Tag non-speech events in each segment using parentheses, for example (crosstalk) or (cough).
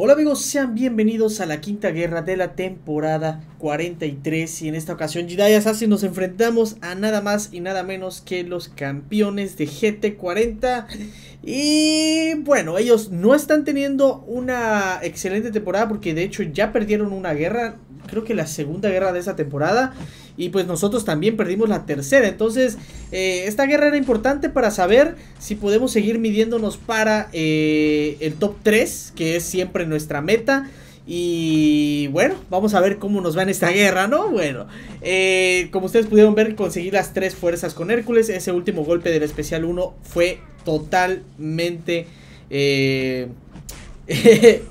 Hola amigos, sean bienvenidos a la quinta guerra de la temporada 43 y en esta ocasión Jedi Assassin nos enfrentamos a nada más y nada menos que los campeones de GT40 y bueno, ellos no están teniendo una excelente temporada porque de hecho ya perdieron una guerra, creo que la segunda guerra de esa temporada y pues nosotros también perdimos la tercera. Entonces, eh, esta guerra era importante para saber si podemos seguir midiéndonos para eh, el top 3, que es siempre nuestra meta. Y bueno, vamos a ver cómo nos va en esta guerra, ¿no? Bueno, eh, como ustedes pudieron ver, conseguí las tres fuerzas con Hércules. Ese último golpe del especial 1 fue totalmente... (laughs)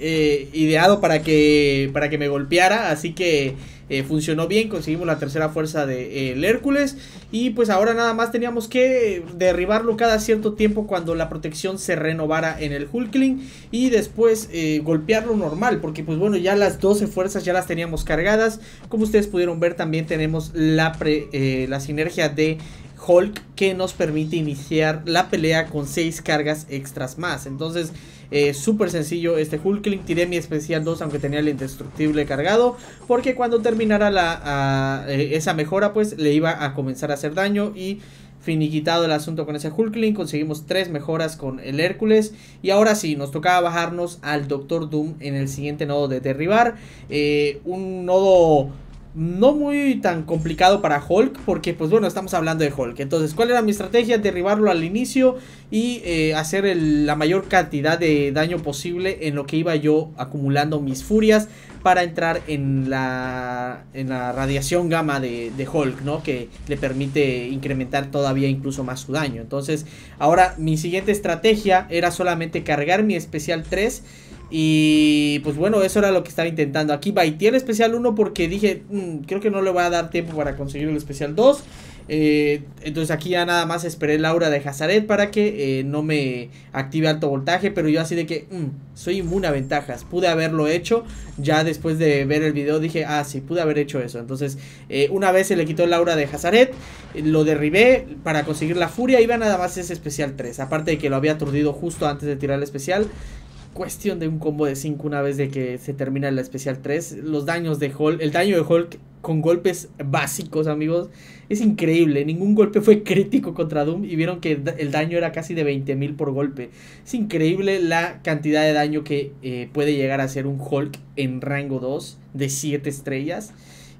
ideado para que para que me golpeara así que eh, funcionó bien, conseguimos la tercera fuerza del de, eh, Hércules y pues ahora nada más teníamos que derribarlo cada cierto tiempo cuando la protección se renovara en el Hulkling y después eh, golpearlo normal, porque pues bueno, ya las 12 fuerzas ya las teníamos cargadas, como ustedes pudieron ver también tenemos la, la sinergia de Hulk que nos permite iniciar la pelea con 6 cargas extras más, entonces... Eh, Súper sencillo este Hulkling. Tiré mi especial 2 aunque tenía el indestructible cargado. Porque cuando terminara la, eh, esa mejora pues le iba a comenzar a hacer daño y finiquitado el asunto con ese Hulkling. Conseguimos tres mejoras con el Hércules. Y ahora sí, nos tocaba bajarnos al Doctor Doom en el siguiente nodo de derribar. Eh, un nodo no muy tan complicado para Hulk, porque pues bueno, estamos hablando de Hulk. Entonces, ¿cuál era mi estrategia? Derribarlo al inicio y eh, hacer la mayor cantidad de daño posible en lo que iba yo acumulando mis furias para entrar en la, en la radiación gamma de, de Hulk, ¿no? Que le permite incrementar todavía incluso más su daño. Entonces, ahora mi siguiente estrategia era solamente cargar mi especial 3 y pues bueno, eso era lo que estaba intentando. Aquí baité el especial 1 porque dije, mm, creo que no le voy a dar tiempo para conseguir el especial 2. Eh, entonces aquí ya nada más esperé la aura de Hazaret para que eh, no me active alto voltaje. Pero yo así de que mm, soy inmune a ventajas. Pude haberlo hecho. Ya después de ver el video dije, ah, sí, pude haber hecho eso. Entonces eh, una vez se le quitó el aura de Hazaret. Lo derribé para conseguir la furia. Iba nada más ese especial 3. Aparte de que lo había aturdido justo antes de tirar el especial cuestión de un combo de 5 una vez de que se termina la especial 3. Los daños de Hulk, el daño de Hulk con golpes básicos, amigos, es increíble. Ningún golpe fue (laughs) crítico contra Doom y vieron que el daño era casi de 20.000 por golpe. Es increíble la cantidad de daño que eh, puede llegar a hacer un Hulk en rango 2 de 7 estrellas.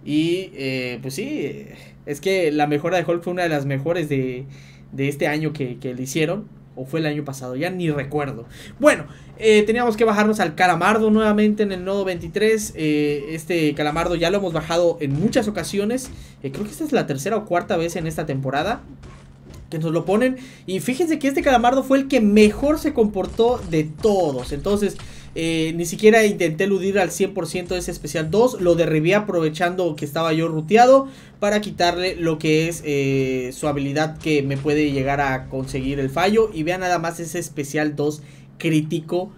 Y eh, pues sí, es que la mejora de Hulk fue una de las mejores de, este año que, que le hicieron. O fue el año pasado, ya ni recuerdo. Bueno, eh, teníamos que bajarnos al calamardo nuevamente en el nodo 23. Eh, este calamardo ya lo hemos bajado en muchas ocasiones. Eh, creo que esta es la tercera o cuarta vez en esta temporada que nos lo ponen. Y fíjense que este calamardo fue el que mejor se comportó de todos. Entonces, eh, ni siquiera intenté eludir al 100% de ese especial 2. Lo derribé aprovechando que estaba yo ruteado para quitarle lo que es eh, su habilidad que me puede llegar a conseguir el fallo. Y vea nada más ese especial 2 crítico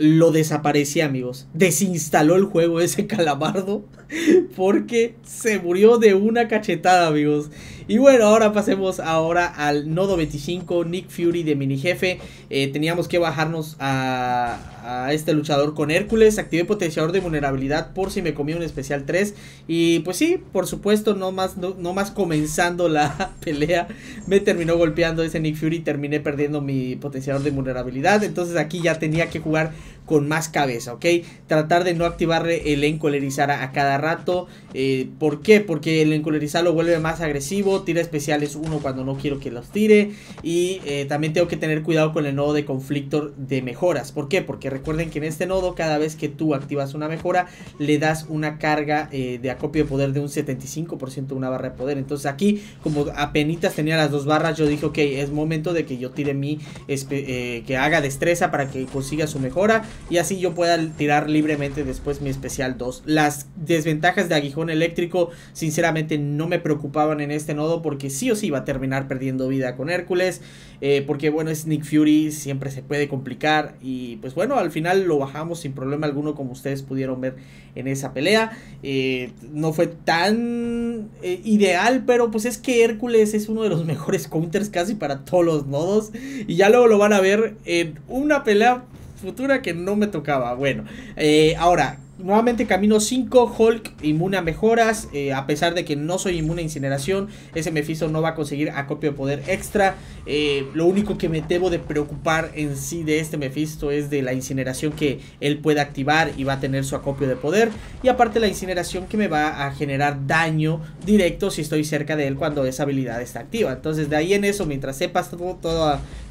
lo desaparecía, amigos. Desinstaló el juego ese calabardo. (laughs) porque se murió de una cachetada, amigos. Y bueno, ahora pasemos ahora al nodo 25, Nick Fury de mini jefe. Eh, teníamos que bajarnos a, a este luchador con Hércules. Activé potenciador de vulnerabilidad por si me comí un especial 3. Y pues sí, por supuesto, no más, no más comenzando la (laughs) pelea, me terminó golpeando ese Nick Fury. Terminé perdiendo mi potenciador de vulnerabilidad. Entonces aquí ya tenía que jugar con más cabeza, ¿ok? Tratar de no Activarle el encolerizar a, cada rato. Eh, ¿Por qué? Porque el encolerizar lo vuelve más agresivo, tira especiales uno cuando no quiero que los tire. Y eh, también tengo que tener cuidado con el nodo de conflicto de mejoras. ¿Por qué? Porque recuerden que en este nodo cada vez que tú activas una mejora le das una carga eh, de acopio de poder de un 75% una barra de poder. Entonces aquí como apenas tenía las dos barras yo dije ok es momento de que yo tire mi que haga destreza para que consiga su mejora y así yo pueda tirar libremente después mi especial 2. Las desventajas de aguijón eléctrico sinceramente no me preocupaban en este nodo porque sí o sí iba a terminar perdiendo vida con Hércules, eh, porque bueno, es Nick Fury siempre se puede complicar y pues bueno, al final lo bajamos sin problema alguno como ustedes pudieron ver en esa pelea. Eh, no fue tan eh, ideal, pero pues es que Hércules es uno de los (laughs) mejores counters casi para todos los nodos y ya luego lo van a ver en una pelea futura que no me tocaba. Bueno, eh, ahora, Nuevamente camino 5, Hulk inmune a mejoras, eh, a pesar de que no soy inmune a incineración, ese Mephisto no va a conseguir acopio de poder extra. Eh, lo único que me debo de preocupar en sí de este Mephisto es de la incineración que él pueda activar y va a tener su acopio de poder. Y aparte la incineración que me va a generar daño directo si estoy cerca de él cuando esa habilidad está activa. Entonces de ahí en eso, mientras sepas todo,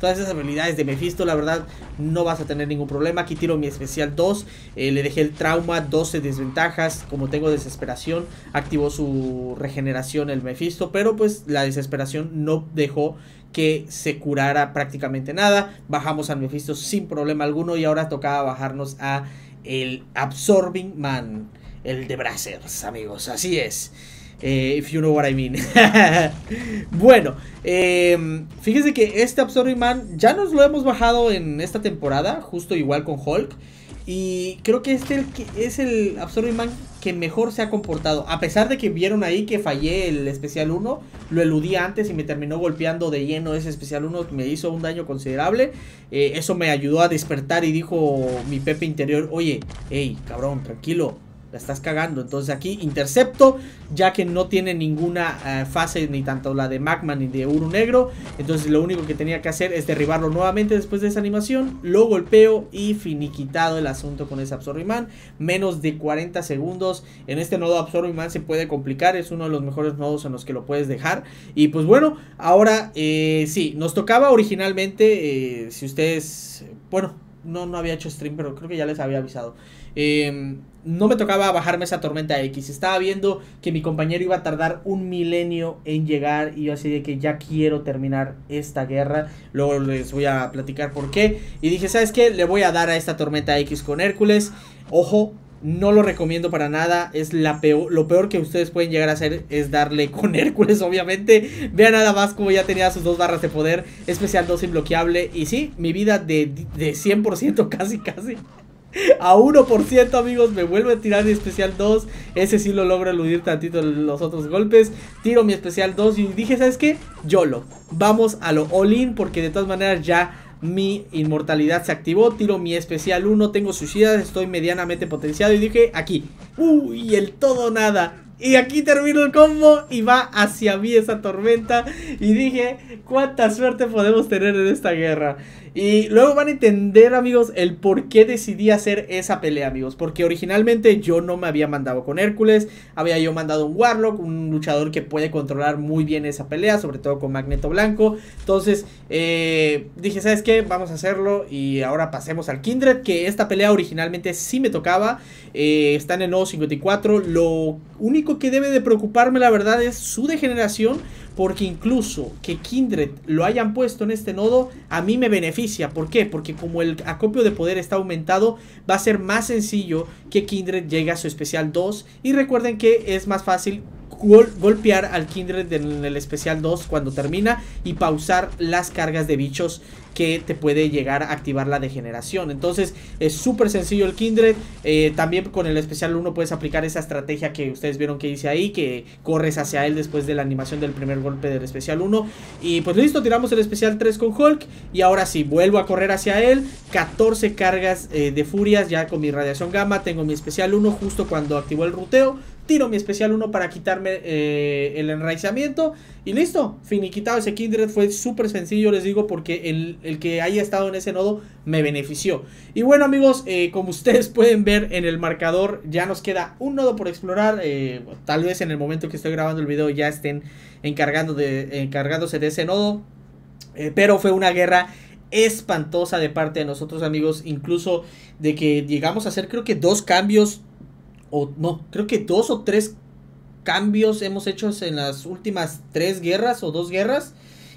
todas esas habilidades de Mephisto, la verdad no vas a tener ningún problema. Aquí tiro mi especial 2, eh, le dejé el trauma 12 desventajas. Como tengo desesperación, activó su regeneración el Mephisto. Pero pues la desesperación no dejó que se curara prácticamente nada. Bajamos al Mephisto sin problema alguno. Y ahora tocaba bajarnos a el Absorbing Man. El de Bracers, amigos. Así es. Eh, if you know what I mean. (laughs) bueno, eh, em, fíjense que este Absorbing Man ya nos lo hemos bajado en esta temporada, justo igual con Hulk. Y creo que este es el Absorbing Man que mejor se ha comportado. A pesar de que vieron ahí que fallé el especial 1, lo eludí antes y me terminó golpeando de lleno ese especial 1, me hizo un daño considerable. Eh, eso me ayudó a despertar y dijo mi Pepe interior, oye, hey, cabrón, tranquilo, la estás cagando. Entonces aquí intercepto, ya que no tiene ninguna eh, fase, ni tanto la de Magman ni de Uru Negro. Entonces lo único que tenía que hacer es derribarlo nuevamente después de esa animación. Lo golpeo y finiquitado el asunto con ese Absorbiman. Menos de 40 segundos. En este nodo Absorbiman se puede complicar. Es uno de los mejores nodos en los que lo puedes dejar. Y pues bueno, ahora eh, sí, nos tocaba originalmente, eh, si ustedes... Bueno, no, no había hecho stream, pero creo que ya les había avisado. Em, no me tocaba bajarme esa tormenta X. Estaba viendo que mi compañero iba a tardar un milenio en llegar y yo así de que ya quiero terminar esta guerra. Luego les voy a platicar por qué. Y dije, ¿sabes qué? Le voy a dar a esta tormenta X con Hércules. Ojo, no lo recomiendo para nada. Es la lo peor que ustedes pueden llegar a hacer es darle con Hércules, obviamente. Vean nada más como ya tenía sus dos barras de poder. Especial 2 inbloqueable. Y sí, mi vida de, de 100% (laughs) casi casi. A 1%, amigos, me vuelve a tirar mi especial 2. Ese sí lo logra eludir tantito los otros golpes. Tiro mi especial 2 y dije, ¿sabes qué? YOLO. Vamos a lo all-in porque de todas maneras ya mi inmortalidad se activó, tiro mi especial 1, tengo suicidas, estoy medianamente potenciado y dije aquí, uy, el todo nada. Y aquí termino el combo y va hacia mí esa tormenta y dije, cuánta suerte podemos tener en esta guerra. Y luego van a entender, amigos, el por qué decidí hacer esa pelea, amigos. Porque originalmente yo no me había mandado con Hércules. Había yo mandado un Warlock, un luchador que puede controlar muy bien esa pelea, sobre todo con Magneto Blanco. Entonces eh, dije, ¿sabes qué? Vamos a hacerlo. Y ahora pasemos al Kindred, que esta pelea originalmente sí me tocaba. Eh, está en el nodo 54. Lo único que debe de preocuparme, la verdad, es su degeneración porque incluso que Kindred lo hayan puesto en este nodo, a mí me beneficia. ¿Por qué? Porque como el acopio de poder está aumentado, va a ser más sencillo que Kindred llegue a su especial 2. Y recuerden que es más fácil golpear al Kindred en el especial 2 cuando termina y pausar las cargas de bichos que te puede llegar a activar la degeneración. Entonces es súper sencillo el Kindred. Eh, también con el especial 1 puedes aplicar esa estrategia que ustedes vieron que hice ahí, que corres hacia él después de la animación del primer golpe del especial 1. Y pues listo, tiramos el especial 3 con Hulk. Y ahora sí, vuelvo a correr hacia él. 14 cargas eh, de furias ya con mi radiación gamma. Tengo mi especial 1 justo cuando activó el ruteo tiro mi especial 1 para quitarme eh, el enraizamiento y listo, finiquitado ese Kindred, fue súper sencillo, les digo, porque el, que haya estado en ese nodo me benefició. Y bueno amigos, eh, como ustedes (laughs) pueden ver en el marcador, ya nos queda un nodo por explorar, eh, tal vez en el momento que estoy grabando el video ya estén encargando de, encargándose de ese nodo, pero fue una guerra espantosa de parte de nosotros amigos, incluso de que llegamos a hacer creo que dos cambios o no, creo que dos o tres cambios hemos hecho en las últimas tres guerras o dos guerras.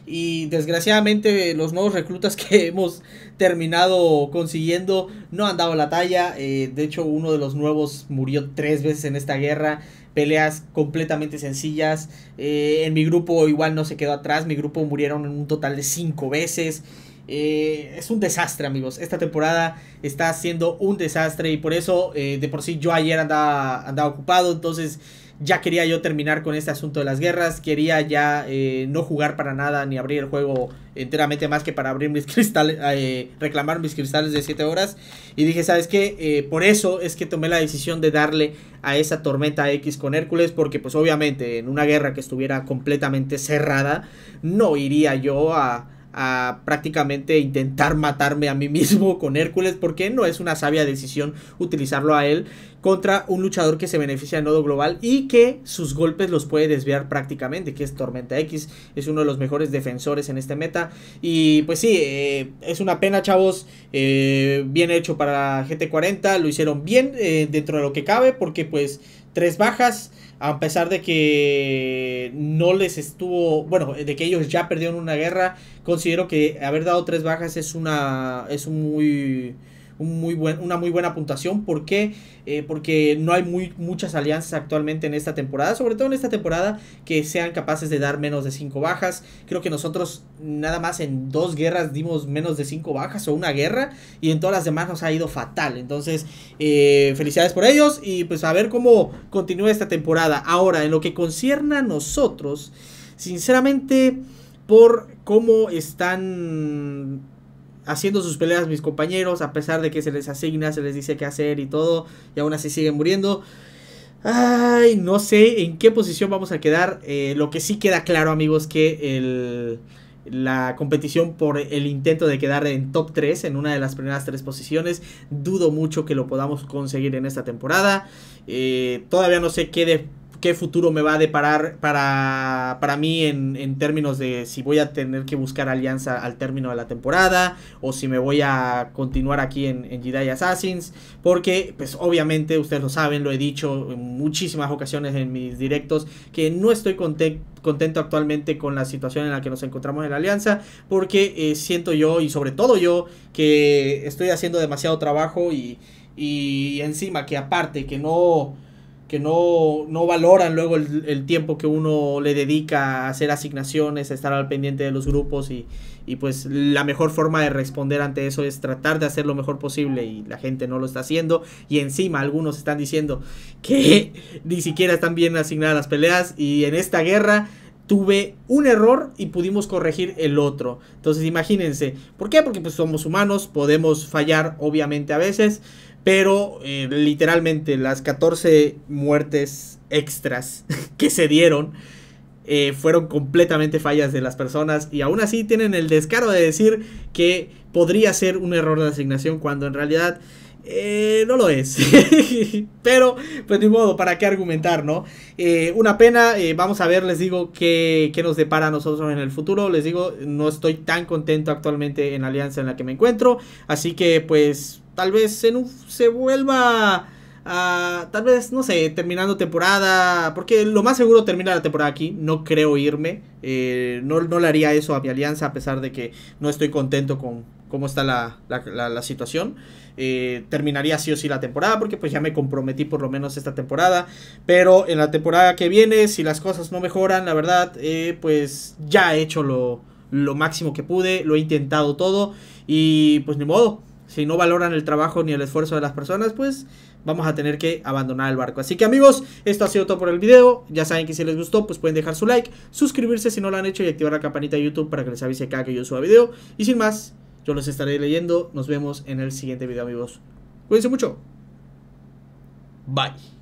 Y desgraciadamente los nuevos reclutas (laughs) que hemos terminado consiguiendo no han dado la talla. Eh, de hecho uno de los nuevos murió tres veces en esta guerra. Peleas completamente sencillas. Eh, en mi grupo igual no se quedó atrás. Mi grupo murieron en un total de cinco veces. Eh, es un desastre, amigos. Esta temporada está siendo un desastre y por eso, eh, de por sí, yo ayer andaba, ocupado. Entonces, ya quería yo terminar con este asunto de las guerras. Quería ya eh, no jugar para nada ni abrir el juego enteramente más que para abrir mis (laughs) cristales, reclamar mis cristales de 7 horas. Y dije, ¿sabes qué? por eso es que tomé la decisión de darle a esa tormenta X con Hércules, porque pues obviamente en una guerra que estuviera completamente cerrada, no iría yo a a prácticamente intentar matarme a mí mismo con Hércules porque no es una sabia decisión utilizarlo a él contra un luchador que se beneficia del nodo global y que sus golpes los puede desviar prácticamente, que es Tormenta X, es uno de los mejores defensores en este meta y pues sí, eh, es una pena chavos, eh, bien hecho para GT40, lo hicieron bien eh, dentro de lo que cabe porque pues tres bajas a pesar de que no les estuvo, bueno, de que ellos ya perdieron una guerra, considero que haber dado tres bajas es una es un muy una muy buena puntuación. ¿Por qué? Eh, porque no hay muy, muchas alianzas actualmente en esta temporada, sobre todo en esta temporada, que sean capaces de dar menos de 5 bajas. Creo que nosotros nada más en dos guerras dimos menos de 5 bajas o una guerra y en todas las demás nos ha ido fatal. Entonces, eh, felicidades por ellos y pues a ver cómo continúa esta temporada. Ahora, en lo que concierne a nosotros, sinceramente por cómo están haciendo sus peleas mis compañeros, a pesar de que se les asigna, se les dice qué hacer y todo, y aún así siguen muriendo. Ay, no sé en qué posición vamos a quedar. Eh, lo que sí queda claro, amigos, que el, la competición por el intento de quedar en top 3, en una de las primeras tres posiciones, dudo mucho que lo podamos conseguir en esta temporada. Eh, todavía no sé qué de qué futuro me va a deparar para, para mí en, términos de si voy a tener que buscar alianza al término de la temporada o si me voy a continuar aquí en, Jedi Assassins. Porque, pues obviamente, ustedes lo saben, lo he dicho en muchísimas ocasiones en mis directos, que no estoy contento actualmente con la situación en la que nos encontramos en la alianza porque eh, siento yo y sobre todo yo que estoy haciendo demasiado trabajo y, y encima que aparte que no que no, no valoran luego el, tiempo que uno le dedica a hacer asignaciones, a estar al pendiente de los grupos y, y, pues la mejor forma de responder ante eso es tratar de hacer lo mejor posible y la gente no lo está haciendo y encima algunos están diciendo que (laughs) ni siquiera están bien asignadas las peleas y en esta guerra tuve un error y pudimos corregir el otro. Entonces imagínense, ¿por qué? Porque pues somos humanos, podemos fallar obviamente a veces. Pero eh, literalmente las 14 muertes extras (laughs) que se dieron eh, fueron completamente fallas de las personas y aún así tienen el descaro de decir que podría ser un error de asignación cuando en realidad eh, no lo es. (laughs) Pero, pues ni modo, ¿para qué argumentar, no? una pena, vamos a ver, les digo, qué, qué, nos depara a nosotros en el futuro. Les digo, no estoy tan contento actualmente en la alianza en la que me encuentro. Así que, pues, tal vez se, se vuelva a, tal vez, no sé, terminando temporada, porque lo más seguro termina la temporada aquí, no creo irme, eh, no, no, le haría eso a mi alianza a pesar de que no estoy contento con cómo está la, situación. Eh, terminaría sí o sí la temporada porque pues ya me comprometí por lo menos esta temporada, pero en la temporada que viene, si las cosas no mejoran, la verdad, eh, pues ya he hecho lo, lo máximo que pude, lo he intentado todo y pues ni modo si no valoran el trabajo ni el esfuerzo de las personas, pues vamos a tener que abandonar el barco. Así que amigos, esto ha sido todo por el video. Ya saben que si les gustó, pues pueden dejar su like, suscribirse si no lo han hecho y activar la campanita de YouTube para que les avise cada que yo suba video. Y sin más, yo los estaré leyendo. Nos vemos en el siguiente video, amigos. Cuídense mucho. Bye.